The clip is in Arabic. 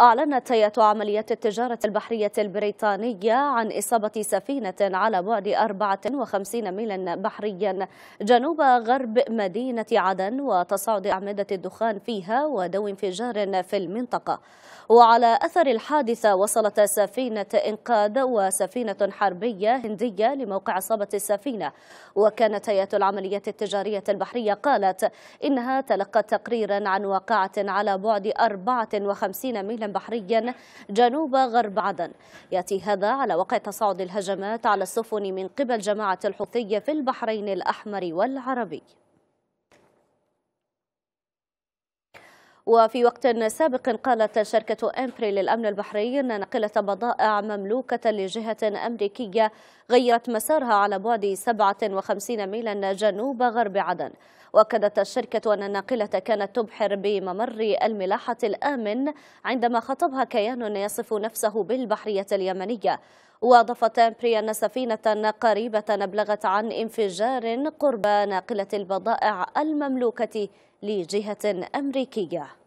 أعلنت هيئة عمليات التجارة البحرية البريطانية عن إصابة سفينة على بعد 54 ميلا بحريا جنوب غرب مدينة عدن وتصاعد أعمدة الدخان فيها ودو انفجار في المنطقة وعلى أثر الحادثة وصلت سفينة إنقاذ وسفينة حربية هندية لموقع إصابة السفينة وكانت هيئة العمليات التجارية البحرية قالت إنها تلقت تقريرا عن واقعة على بعد 54 ميلا بحريا بحري جنوب غرب عدن يأتي هذا على وقع تصاعد الهجمات على السفن من قبل جماعة الحوثي في البحرين الأحمر والعربي وفي وقت سابق قالت شركة أمبري للأمن البحري أن ناقلة بضائع مملوكة لجهة أمريكية غيرت مسارها على بعد 57 ميلا جنوب غرب عدن وأكدت الشركة أن الناقلة كانت تبحر بممر الملاحة الآمن عندما خطبها كيان يصف نفسه بالبحرية اليمنية وأضافت أمبري أن سفينة قريبة أبلغت عن انفجار قرب ناقلة البضائع المملوكة لجهة أمريكية